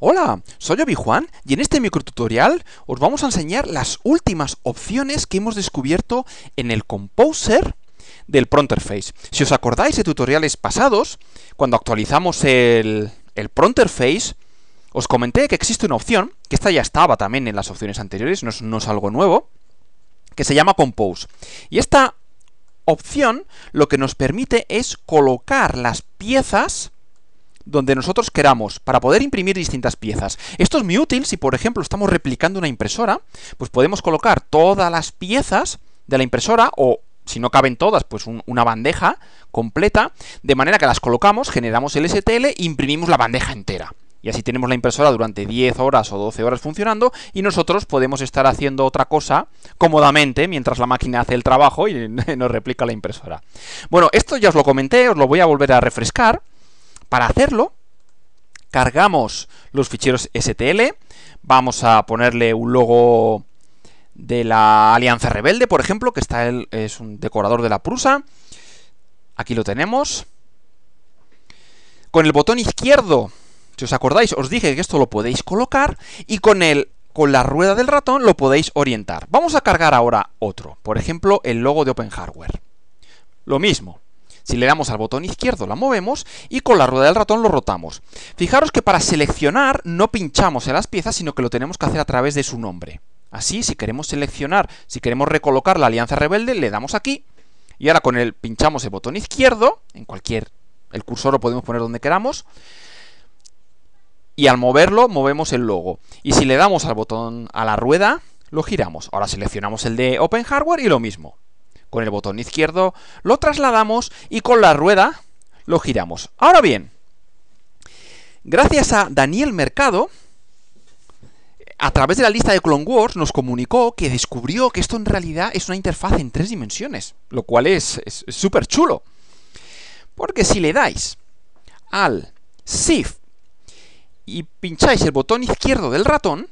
Hola, soy Obi-Juan y en este microtutorial os vamos a enseñar las últimas opciones que hemos descubierto en el Composer del Pronterface. Si os acordáis de tutoriales pasados, cuando actualizamos el, el os comenté que existe una opción, que esta ya estaba también en las opciones anteriores, no es algo nuevo, que se llama Compose. Y esta opción lo que nos permite es colocar las piezas donde nosotros queramos para poder imprimir distintas piezas. Esto es muy útil si, por ejemplo, estamos replicando una impresora, pues podemos colocar todas las piezas de la impresora o si no caben todas, pues una bandeja completa, de manera que las colocamos, generamos el STL e imprimimos la bandeja entera. Y así tenemos la impresora durante 10 horas o 12 horas funcionando y nosotros podemos estar haciendo otra cosa cómodamente mientras la máquina hace el trabajo y nos replica la impresora. Bueno, esto ya os lo comenté, os lo voy a volver a refrescar. Para hacerlo, cargamos los ficheros STL, vamos a ponerle un logo de la Alianza Rebelde, por ejemplo, que está es un decorador de la Prusa. Aquí lo tenemos. Con el botón izquierdo, si os acordáis, os dije que esto lo podéis colocar y con el con la rueda del ratón lo podéis orientar. Vamos a cargar ahora otro, por ejemplo, el logo de Open Hardware. Lo mismo. Si le damos al botón izquierdo la movemos y con la rueda del ratón lo rotamos. Fijaros que para seleccionar no pinchamos en las piezas, sino que lo tenemos que hacer a través de su nombre. Así, si queremos seleccionar, si queremos recolocar la Alianza Rebelde, le damos aquí y ahora con el pinchamos el botón izquierdo, en cualquier el cursor lo podemos poner donde queramos y al moverlo movemos el logo. Y si le damos al botón a la rueda, lo giramos. Ahora seleccionamos el de Open Hardware y lo mismo con el botón izquierdo, lo trasladamos y con la rueda lo giramos. Ahora bien, gracias a Daniel Mercado, a través de la lista de Clone Wars nos comunicó que descubrió que esto en realidad es una interfaz en tres dimensiones, lo cual es súper chulo. Porque si le dais al Shift y pincháis el botón izquierdo del ratón,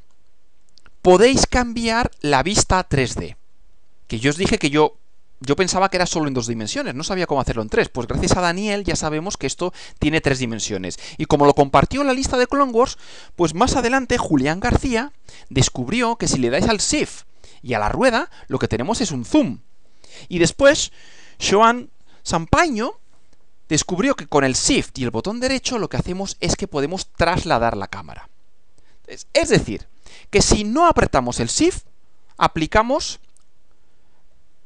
podéis cambiar la vista 3D. Que yo os dije que yo yo pensaba que era solo en dos dimensiones, no sabía cómo hacerlo en tres. Pues gracias a Daniel ya sabemos que esto tiene tres dimensiones. Y como lo compartió en la lista de Clone Wars, pues más adelante Julián García descubrió que si le dais al Shift y a la rueda, lo que tenemos es un zoom. Y después, Joan Sampaño descubrió que con el Shift y el botón derecho lo que hacemos es que podemos trasladar la cámara. Es decir, que si no apretamos el Shift, aplicamos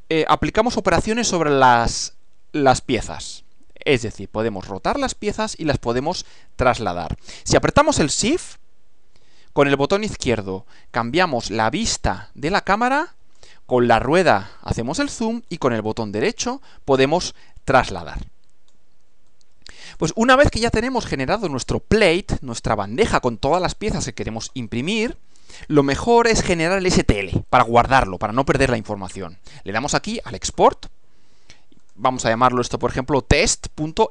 eh, aplicamos operaciones sobre las, las piezas. Es decir, podemos rotar las piezas y las podemos trasladar. Si apretamos el Shift, con el botón izquierdo cambiamos la vista de la cámara, con la rueda hacemos el zoom y con el botón derecho podemos trasladar. Pues una vez que ya tenemos generado nuestro plate, nuestra bandeja con todas las piezas que queremos imprimir, lo mejor es generar el STL para guardarlo, para no perder la información. Le damos aquí al export. Vamos a llamarlo esto, por ejemplo, test.stl.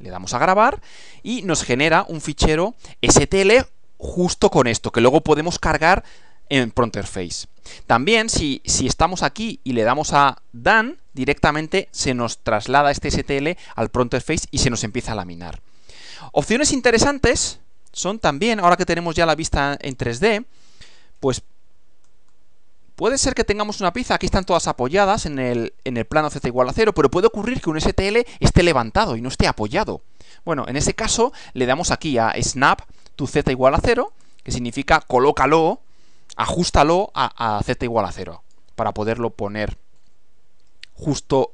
Le damos a grabar y nos genera un fichero STL justo con esto, que luego podemos cargar en Pronterface También, si, estamos aquí y le damos a Dan, directamente se nos traslada este STL al Pronterface y se nos empieza a laminar. Opciones interesantes son también, ahora que tenemos ya la vista en 3D, pues puede ser que tengamos una pizza, aquí están todas apoyadas en el, plano z igual a 0, pero puede ocurrir que un STL esté levantado y no esté apoyado. Bueno, en ese caso le damos aquí a snap to z igual a 0, que significa colócalo, ajustalo a, a z igual a 0, para poderlo poner justo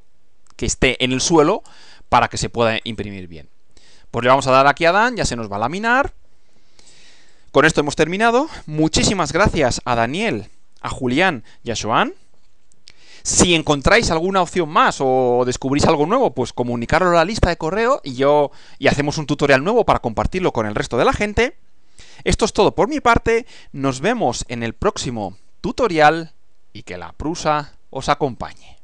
que esté en el suelo para que se pueda imprimir bien. Pues le vamos a dar aquí a Dan, ya se nos va a laminar, con esto hemos terminado. Muchísimas gracias a Daniel, a Julián y a Joan. Si encontráis alguna opción más o descubrís algo nuevo, pues comunicarlo a la lista de correo y yo y hacemos un tutorial nuevo para compartirlo con el resto de la gente. Esto es todo por mi parte. Nos vemos en el próximo tutorial y que la prusa os acompañe.